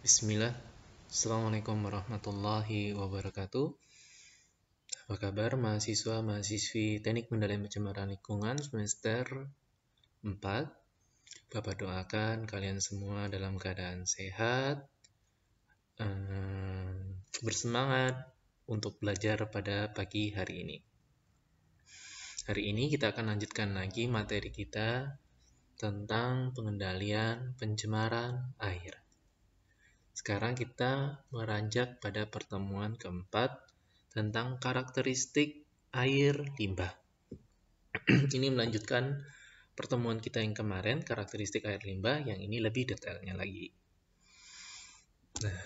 Bismillah, Assalamualaikum warahmatullahi wabarakatuh Apa kabar mahasiswa mahasiswi teknik pengendalian pencemaran lingkungan semester 4 Bapak doakan kalian semua dalam keadaan sehat eh, Bersemangat untuk belajar pada pagi hari ini Hari ini kita akan lanjutkan lagi materi kita tentang pengendalian pencemaran air sekarang kita meranjak pada pertemuan keempat tentang karakteristik air limbah. ini melanjutkan pertemuan kita yang kemarin, karakteristik air limbah, yang ini lebih detailnya lagi. Nah,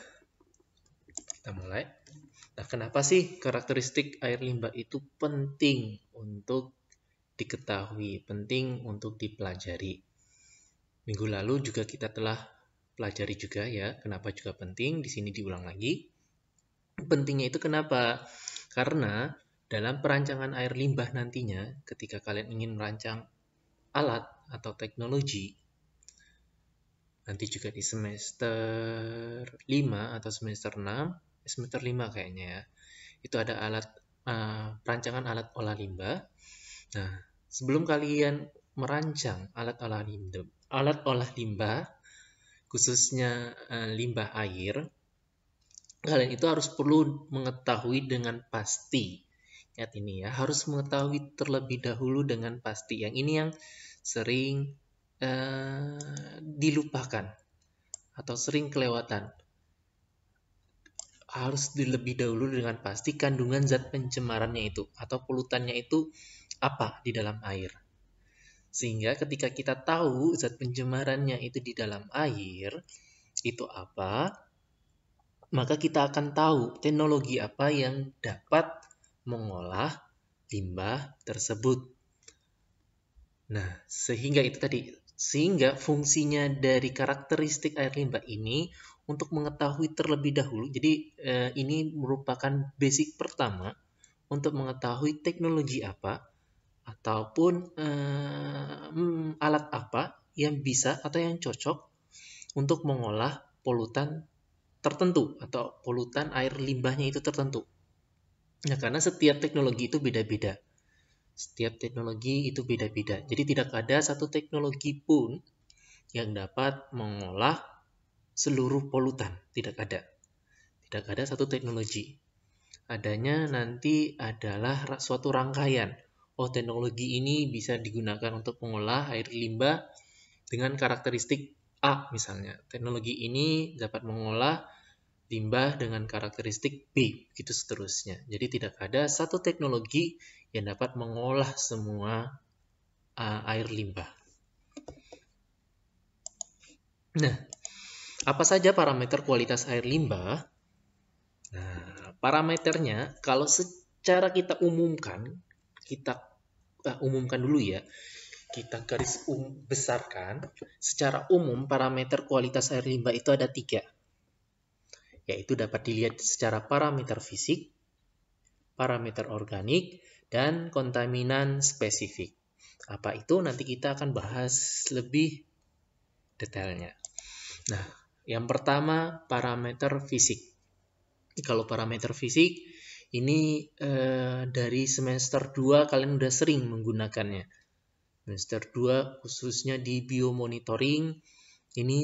kita mulai. Nah, kenapa sih karakteristik air limbah itu penting untuk diketahui, penting untuk dipelajari? Minggu lalu juga kita telah pelajari juga ya, kenapa juga penting, di sini diulang lagi. Pentingnya itu kenapa? Karena dalam perancangan air limbah nantinya, ketika kalian ingin merancang alat atau teknologi, nanti juga di semester 5 atau semester 6, eh, semester 5 kayaknya ya, itu ada alat uh, perancangan alat olah limbah. Nah, sebelum kalian merancang alat olah limbah, alat olah limbah, khususnya eh, limbah air, kalian itu harus perlu mengetahui dengan pasti. Lihat ini ya, harus mengetahui terlebih dahulu dengan pasti. Yang ini yang sering eh, dilupakan atau sering kelewatan. Harus terlebih dahulu dengan pasti kandungan zat pencemarannya itu atau polutannya itu apa di dalam air. Sehingga ketika kita tahu zat pencemarannya itu di dalam air, itu apa, maka kita akan tahu teknologi apa yang dapat mengolah limbah tersebut. Nah, sehingga itu tadi, sehingga fungsinya dari karakteristik air limbah ini untuk mengetahui terlebih dahulu. Jadi eh, ini merupakan basic pertama untuk mengetahui teknologi apa ataupun eh, hmm, alat apa yang bisa atau yang cocok untuk mengolah polutan tertentu atau polutan air limbahnya itu tertentu. Nah, karena setiap teknologi itu beda-beda. Setiap teknologi itu beda-beda. Jadi tidak ada satu teknologi pun yang dapat mengolah seluruh polutan, tidak ada. Tidak ada satu teknologi. Adanya nanti adalah suatu rangkaian oh teknologi ini bisa digunakan untuk mengolah air limbah dengan karakteristik A misalnya. Teknologi ini dapat mengolah limbah dengan karakteristik B, gitu seterusnya. Jadi tidak ada satu teknologi yang dapat mengolah semua uh, air limbah. Nah, apa saja parameter kualitas air limbah? Nah, parameternya kalau secara kita umumkan kita uh, umumkan dulu ya. Kita garis um, besarkan. Secara umum, parameter kualitas air limbah itu ada tiga. Yaitu dapat dilihat secara parameter fisik, parameter organik, dan kontaminan spesifik. Apa itu? Nanti kita akan bahas lebih detailnya. Nah, yang pertama parameter fisik. Kalau parameter fisik ini eh, dari semester 2 kalian udah sering menggunakannya. Semester 2 khususnya di biomonitoring ini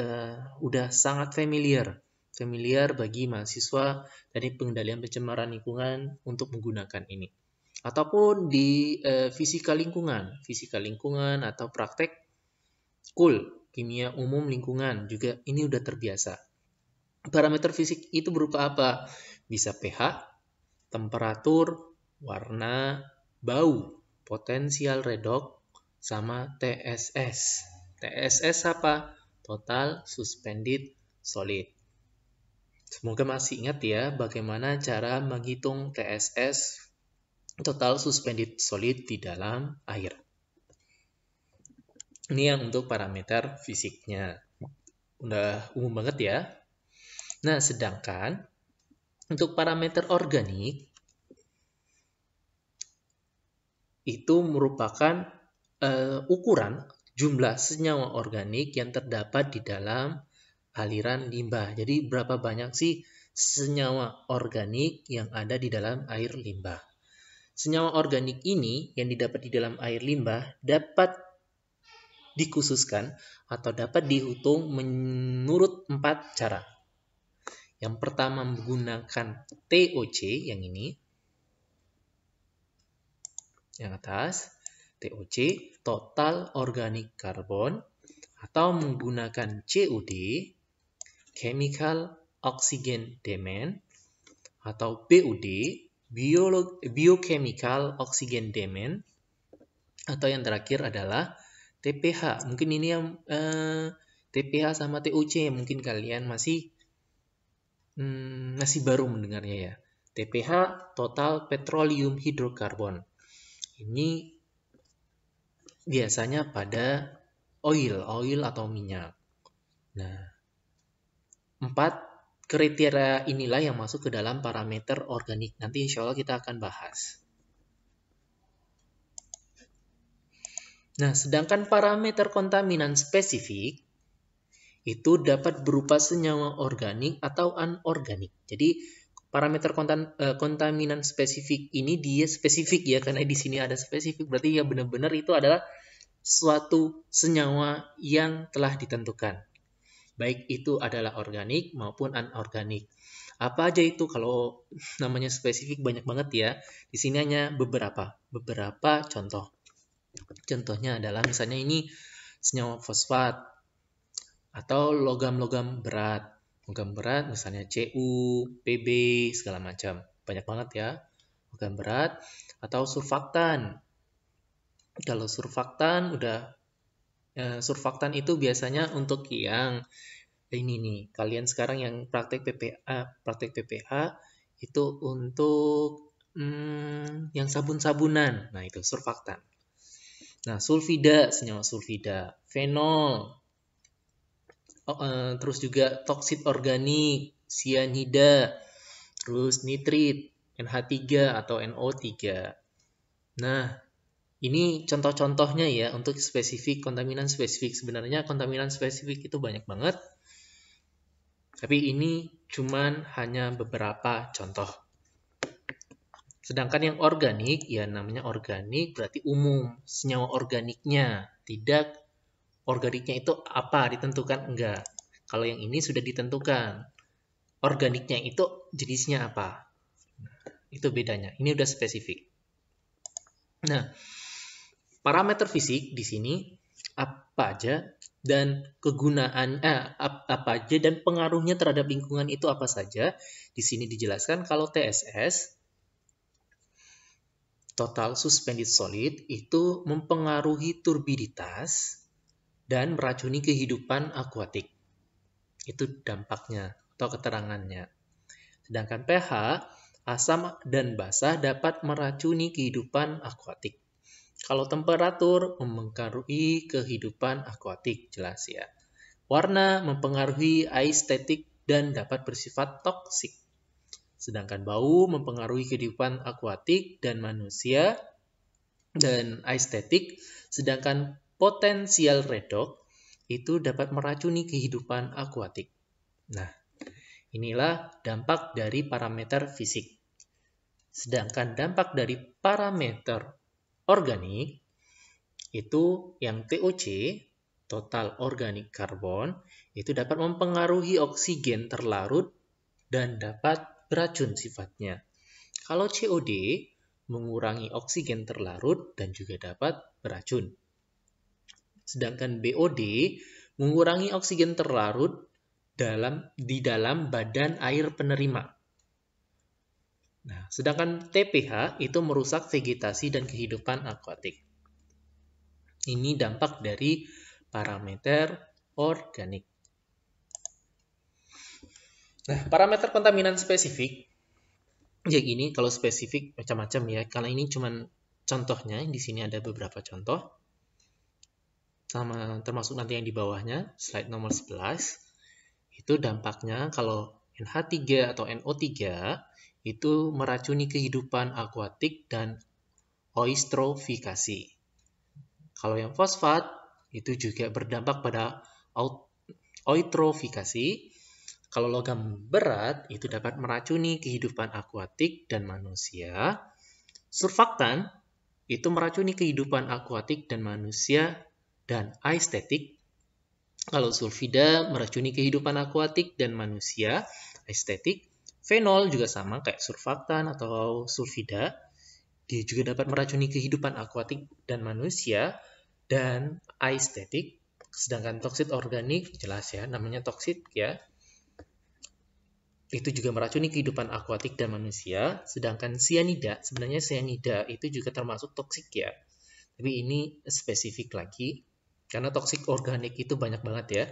eh, udah sangat familiar. Familiar bagi mahasiswa dari pengendalian pencemaran lingkungan untuk menggunakan ini. Ataupun di eh, fisika lingkungan, fisika lingkungan atau praktek cool, kimia umum lingkungan juga ini udah terbiasa. Parameter fisik itu berupa apa? Bisa pH, temperatur, warna, bau, potensial redox, sama TSS. TSS apa? Total Suspended Solid. Semoga masih ingat ya bagaimana cara menghitung TSS total suspended solid di dalam air. Ini yang untuk parameter fisiknya. Udah umum banget ya. Nah, sedangkan untuk parameter organik itu merupakan uh, ukuran jumlah senyawa organik yang terdapat di dalam aliran limbah. Jadi berapa banyak sih senyawa organik yang ada di dalam air limbah? Senyawa organik ini yang didapat di dalam air limbah dapat dikhususkan atau dapat dihitung menurut empat cara. Yang pertama menggunakan TOC yang ini. Yang atas, TOC, total organic carbon atau menggunakan COD, chemical oxygen demand, atau BOD, biochemical oxygen demand atau yang terakhir adalah TPH. Mungkin ini yang eh, TPH sama TOC mungkin kalian masih hmm, masih baru mendengarnya ya. TPH total petroleum hidrokarbon. Ini biasanya pada oil, oil atau minyak. Nah, empat kriteria inilah yang masuk ke dalam parameter organik. Nanti insya Allah kita akan bahas. Nah, sedangkan parameter kontaminan spesifik itu dapat berupa senyawa organik atau anorganik. Jadi parameter kontan, eh, kontaminan spesifik ini dia spesifik ya karena di sini ada spesifik berarti ya benar-benar itu adalah suatu senyawa yang telah ditentukan. Baik itu adalah organik maupun anorganik. Apa aja itu kalau namanya spesifik banyak banget ya. Di sini hanya beberapa, beberapa contoh. Contohnya adalah misalnya ini senyawa fosfat atau logam-logam berat. Logam berat misalnya CU, PB, segala macam. Banyak banget ya. Logam berat atau surfaktan. Kalau surfaktan udah eh, surfaktan itu biasanya untuk yang ini nih. Kalian sekarang yang praktek PPA, praktek PPA itu untuk hmm, yang sabun-sabunan. Nah, itu surfaktan. Nah, sulfida, senyawa sulfida, fenol, uh, terus juga toksit organik, sianida, terus nitrit, NH3 atau NO3. Nah, ini contoh-contohnya ya untuk spesifik kontaminan spesifik. Sebenarnya kontaminan spesifik itu banyak banget. Tapi ini cuman hanya beberapa contoh. Sedangkan yang organik, ya namanya organik berarti umum, senyawa organiknya, tidak organiknya itu apa ditentukan enggak. Kalau yang ini sudah ditentukan. Organiknya itu jenisnya apa. Itu bedanya. Ini udah spesifik. Nah, parameter fisik di sini apa aja dan kegunaan eh, apa aja dan pengaruhnya terhadap lingkungan itu apa saja. Di sini dijelaskan kalau TSS total suspended solid itu mempengaruhi turbiditas dan meracuni kehidupan akuatik. Itu dampaknya atau keterangannya. Sedangkan pH, asam dan basah dapat meracuni kehidupan akuatik. Kalau temperatur memengaruhi kehidupan akuatik, jelas ya. Warna mempengaruhi estetik dan dapat bersifat toksik. Sedangkan bau mempengaruhi kehidupan akuatik dan manusia dan estetik. sedangkan potensial redok itu dapat meracuni kehidupan akuatik. Nah, inilah dampak dari parameter fisik. Sedangkan dampak dari parameter organik itu yang TOC, total organik karbon, itu dapat mempengaruhi oksigen terlarut dan dapat beracun sifatnya. Kalau COD mengurangi oksigen terlarut dan juga dapat beracun. Sedangkan BOD mengurangi oksigen terlarut dalam di dalam badan air penerima. Nah, sedangkan TPH itu merusak vegetasi dan kehidupan akuatik. Ini dampak dari parameter organik. Nah, parameter kontaminan spesifik ya ini kalau spesifik macam-macam ya. Karena ini cuman contohnya, di sini ada beberapa contoh sama termasuk nanti yang di bawahnya, slide nomor 11, itu dampaknya kalau NH3 atau NO3 itu meracuni kehidupan akuatik dan oistrofikasi. Kalau yang fosfat itu juga berdampak pada eutrofikasi. Kalau logam berat itu dapat meracuni kehidupan akuatik dan manusia. Surfaktan itu meracuni kehidupan akuatik dan manusia dan aestetik. Kalau sulfida meracuni kehidupan akuatik dan manusia, aestetik. Fenol juga sama kayak surfaktan atau sulfida. Dia juga dapat meracuni kehidupan akuatik dan manusia dan aestetik. Sedangkan toksit organik jelas ya, namanya toksit ya. Itu juga meracuni kehidupan akuatik dan manusia. Sedangkan sianida, sebenarnya sianida itu juga termasuk toksik ya. Tapi ini spesifik lagi karena toksik organik itu banyak banget ya.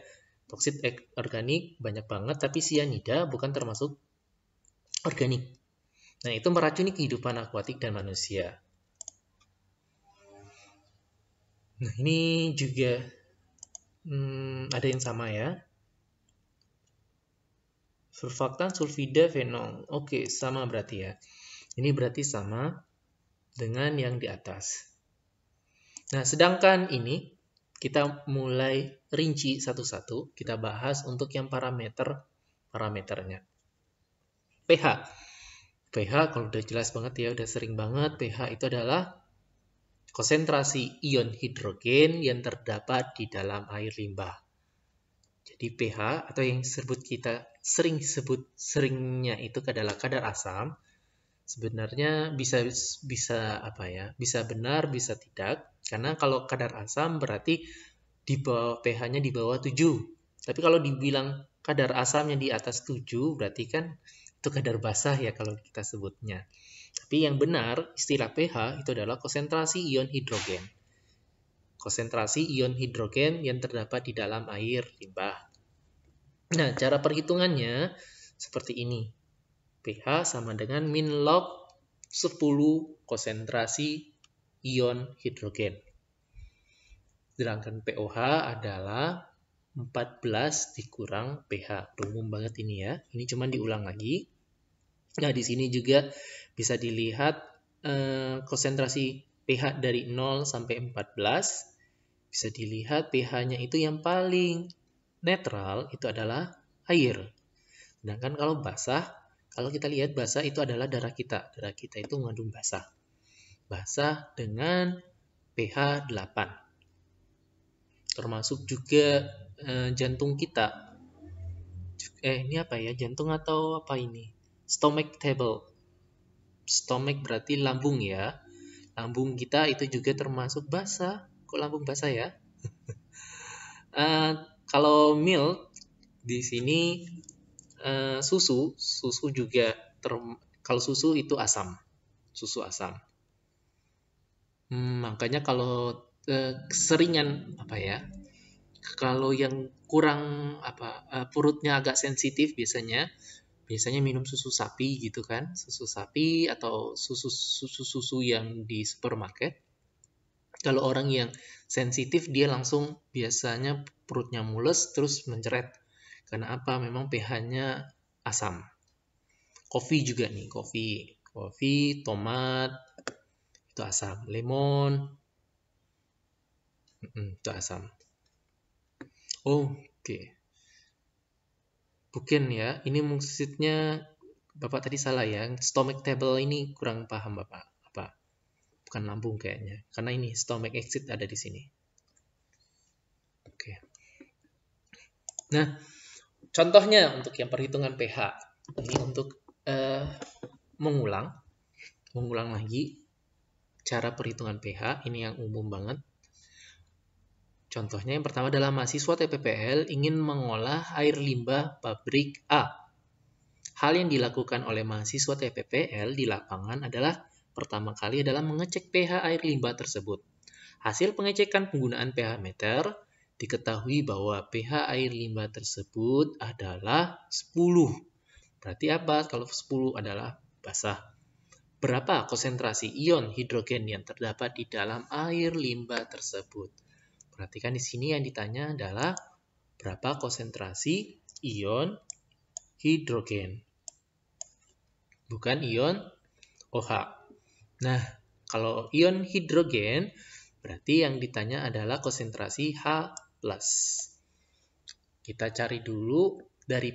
Toksik organik banyak banget, tapi sianida bukan termasuk organik. Nah, itu meracuni kehidupan akuatik dan manusia. Nah, ini juga hmm, ada yang sama ya. Surfaktan sulfida fenol. Oke, sama berarti ya. Ini berarti sama dengan yang di atas. Nah, sedangkan ini kita mulai rinci satu-satu, kita bahas untuk yang parameter parameternya. pH. pH kalau udah jelas banget ya, udah sering banget pH itu adalah konsentrasi ion hidrogen yang terdapat di dalam air limbah. Jadi pH atau yang disebut kita sering sebut seringnya itu adalah kadar asam sebenarnya bisa bisa apa ya bisa benar bisa tidak karena kalau kadar asam berarti di bawah pH-nya di bawah 7 tapi kalau dibilang kadar asamnya di atas 7 berarti kan itu kadar basah ya kalau kita sebutnya tapi yang benar istilah pH itu adalah konsentrasi ion hidrogen konsentrasi ion hidrogen yang terdapat di dalam air limbah nah cara perhitungannya seperti ini pH sama dengan min log 10 konsentrasi ion hidrogen. Sedangkan POH adalah 14 dikurang pH. umum banget ini ya. Ini cuma diulang lagi. Nah, di sini juga bisa dilihat eh, konsentrasi pH dari 0 sampai 14. Bisa dilihat pH-nya itu yang paling netral itu adalah air. Sedangkan kalau basah kalau kita lihat basah itu adalah darah kita. Darah kita itu mengandung basah. Basah dengan pH 8. Termasuk juga e, jantung kita. Eh, ini apa ya? Jantung atau apa ini? Stomach table. Stomach berarti lambung ya. Lambung kita itu juga termasuk basah. Kok lambung basah ya? uh, kalau milk di sini Eh, susu, susu juga ter, kalau susu itu asam, susu asam. Hmm, makanya kalau eh, seringan apa ya, kalau yang kurang apa eh, perutnya agak sensitif biasanya biasanya minum susu sapi gitu kan susu sapi atau susu susu susu yang di supermarket kalau orang yang sensitif dia langsung biasanya perutnya mules terus menceret karena apa? Memang pH-nya asam. Kopi juga nih, kopi. Kopi, tomat, itu asam. Lemon, itu asam. Oh, Oke. Okay. Bukan ya, ini maksudnya Bapak tadi salah ya. Stomach table ini kurang paham Bapak. Apa? Bukan lambung kayaknya. Karena ini stomach exit ada di sini. Oke. Nah, Contohnya untuk yang perhitungan pH ini untuk uh, mengulang, mengulang lagi cara perhitungan pH ini yang umum banget. Contohnya yang pertama adalah mahasiswa TPPL ingin mengolah air limbah pabrik A. Hal yang dilakukan oleh mahasiswa TPPL di lapangan adalah pertama kali adalah mengecek pH air limbah tersebut. Hasil pengecekan penggunaan pH meter diketahui bahwa pH air limbah tersebut adalah 10. Berarti apa kalau 10 adalah basah? Berapa konsentrasi ion hidrogen yang terdapat di dalam air limbah tersebut? Perhatikan di sini yang ditanya adalah berapa konsentrasi ion hidrogen. Bukan ion OH. Nah, kalau ion hidrogen berarti yang ditanya adalah konsentrasi H kita cari dulu dari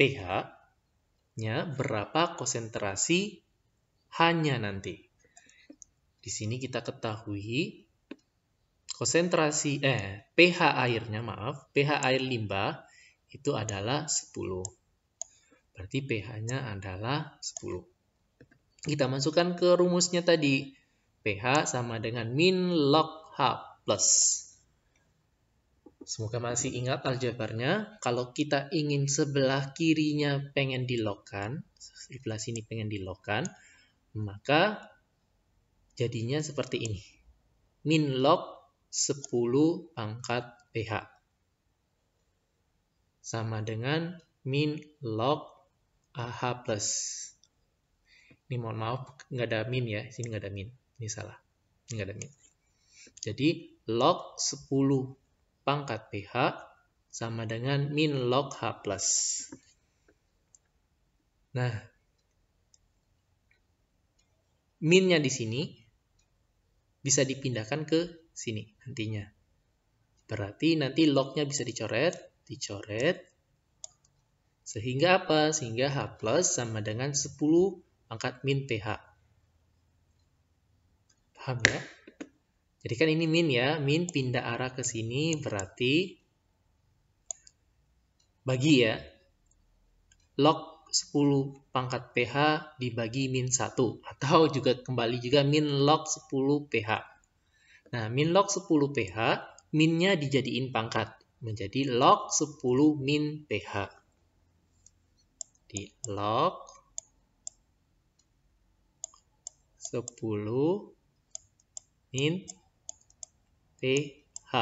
pH-nya berapa konsentrasi hanya nanti. Di sini kita ketahui konsentrasi eh pH airnya maaf, pH air limbah itu adalah 10. Berarti pH-nya adalah 10. Kita masukkan ke rumusnya tadi. pH sama dengan min log H plus. Semoga masih ingat aljabarnya. Kalau kita ingin sebelah kirinya pengen dilokan, sebelah sini pengen dilokan, maka jadinya seperti ini. Min log 10 pangkat PH. Sama dengan min log AH plus. Ini mohon maaf, nggak ada min ya. Sini nggak ada min. Ini salah. Nggak ada min. Jadi log 10 pangkat PH sama dengan min log H+. Nah, minnya di sini bisa dipindahkan ke sini nantinya. Berarti nanti lognya bisa dicoret, dicoret, sehingga apa? Sehingga H plus sama dengan 10 pangkat min PH. Paham ya? Jadi kan ini min ya, min pindah arah ke sini berarti bagi ya. Log 10 pangkat PH dibagi min 1 atau juga kembali juga min log 10 PH. Nah, min log 10 PH, minnya dijadiin pangkat menjadi log 10 min PH. Di log 10 min PH.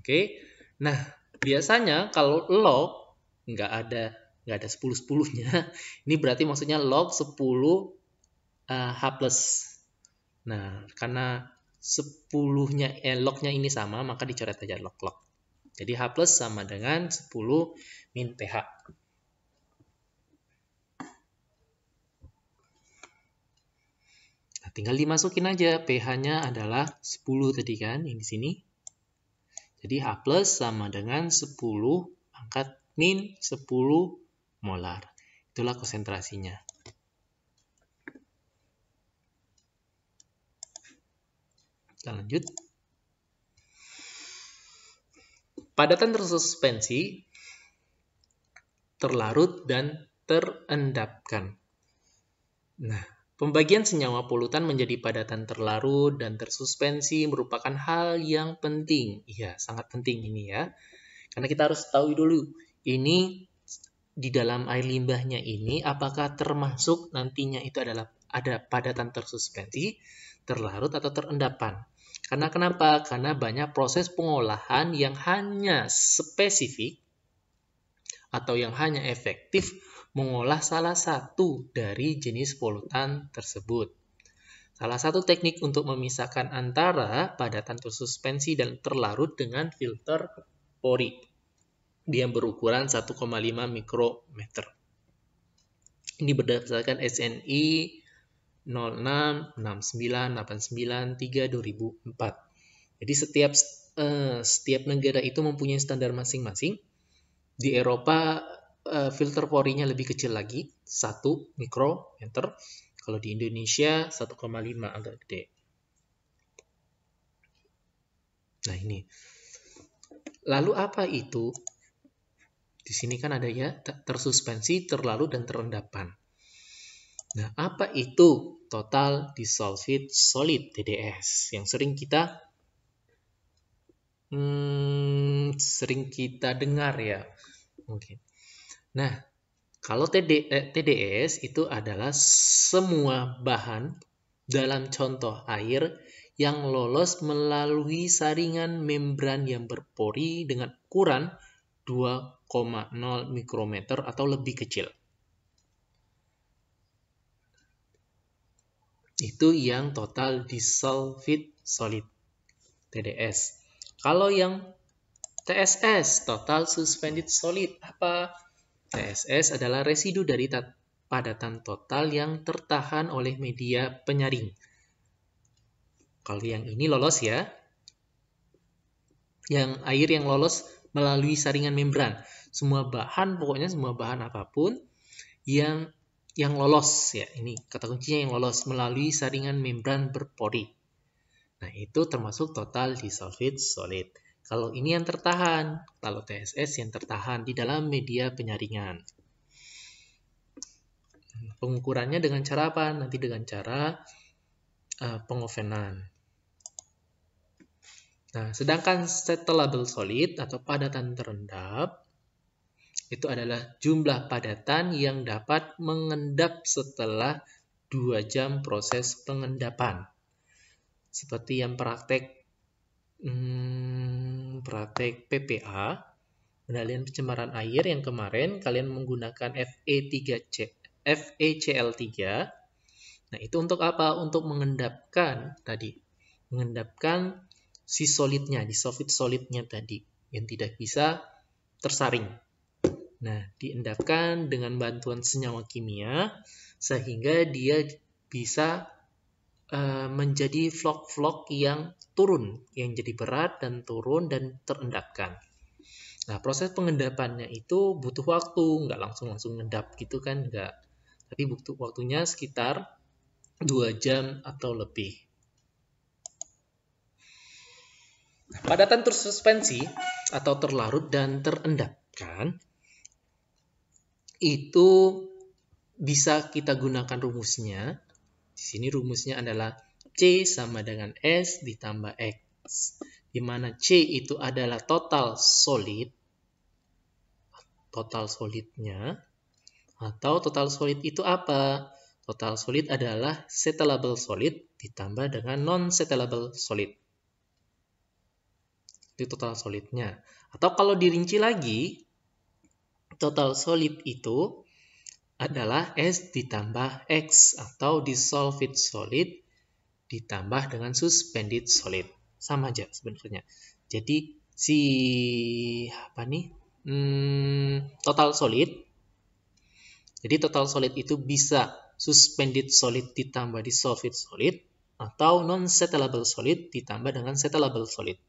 Oke. Nah, biasanya kalau log nggak ada nggak ada 10 10-nya. Ini berarti maksudnya log 10 uh, eh, H+. Nah, karena 10-nya eh, log-nya ini sama, maka dicoret aja log-log. Jadi H plus sama dengan 10 min PH. Nah, tinggal dimasukin aja pH-nya adalah 10 tadi kan yang di sini. Jadi H plus sama dengan 10 angkat min 10 molar. Itulah konsentrasinya. Kita lanjut. Padatan tersuspensi, terlarut, dan terendapkan. Nah, Pembagian senyawa polutan menjadi padatan terlarut dan tersuspensi merupakan hal yang penting. Iya, sangat penting ini ya. Karena kita harus tahu dulu, ini di dalam air limbahnya ini apakah termasuk nantinya itu adalah ada padatan tersuspensi, terlarut atau terendapan. Karena kenapa? Karena banyak proses pengolahan yang hanya spesifik atau yang hanya efektif mengolah salah satu dari jenis polutan tersebut. Salah satu teknik untuk memisahkan antara padatan tersuspensi dan terlarut dengan filter pori yang berukuran 1,5 mikrometer. Ini berdasarkan SNI 06 2004. Jadi setiap eh, setiap negara itu mempunyai standar masing-masing. Di Eropa Eh, filter porinya lebih kecil lagi, 1 mikrometer. Kalau di Indonesia 1,5 agak gede. Nah ini. Lalu apa itu? Di sini kan ada ya tersuspensi, terlalu, dan terendapan. Nah apa itu total dissolved solid TDS yang sering kita hmm, sering kita dengar ya mungkin. Nah, kalau TD, eh, TDS itu adalah semua bahan dalam contoh air yang lolos melalui saringan membran yang berpori dengan ukuran 2,0 mikrometer atau lebih kecil. Itu yang total disulfid solid TDS. Kalau yang TSS total suspended solid apa? TSS adalah residu dari padatan total yang tertahan oleh media penyaring. Kalau yang ini lolos ya, yang air yang lolos melalui saringan membran. Semua bahan, pokoknya semua bahan apapun yang yang lolos ya ini kata kuncinya yang lolos melalui saringan membran berpori. Nah itu termasuk total dissolved solid. Kalau ini yang tertahan, kalau TSS yang tertahan di dalam media penyaringan. Pengukurannya dengan cara apa? Nanti dengan cara uh, pengovenan. Nah, sedangkan settleable solid atau padatan terendap itu adalah jumlah padatan yang dapat mengendap setelah 2 jam proses pengendapan. Seperti yang praktek hmm, praktek PPA, pengendalian pencemaran air yang kemarin kalian menggunakan FE3C, FECL3. Nah, itu untuk apa? Untuk mengendapkan tadi, mengendapkan si solidnya, di solid solidnya tadi yang tidak bisa tersaring. Nah, diendapkan dengan bantuan senyawa kimia sehingga dia bisa uh, menjadi vlog-vlog yang turun, yang jadi berat dan turun dan terendapkan. Nah, proses pengendapannya itu butuh waktu, nggak langsung-langsung ngendap gitu kan, nggak. Tapi butuh waktunya sekitar 2 jam atau lebih. padatan tersuspensi atau terlarut dan terendapkan itu bisa kita gunakan rumusnya di sini rumusnya adalah C sama dengan S ditambah X. Di mana C itu adalah total solid, total solidnya, atau total solid itu apa? Total solid adalah settleable solid ditambah dengan non-settleable solid. Itu total solidnya. Atau kalau dirinci lagi, total solid itu adalah S ditambah X atau dissolved solid ditambah dengan suspended solid. Sama aja sebenarnya. Jadi si apa nih? Hmm, total solid. Jadi total solid itu bisa suspended solid ditambah dissolved solid atau non settleable solid ditambah dengan settleable solid.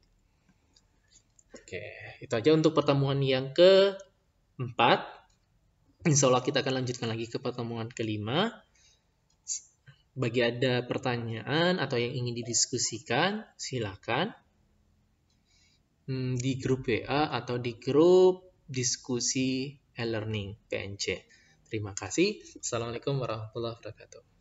Oke, itu aja untuk pertemuan yang keempat. Insya Allah kita akan lanjutkan lagi ke pertemuan kelima. Bagi ada pertanyaan atau yang ingin didiskusikan, silakan hmm, di grup WA atau di grup diskusi e-learning PNC. Terima kasih. Assalamualaikum warahmatullahi wabarakatuh.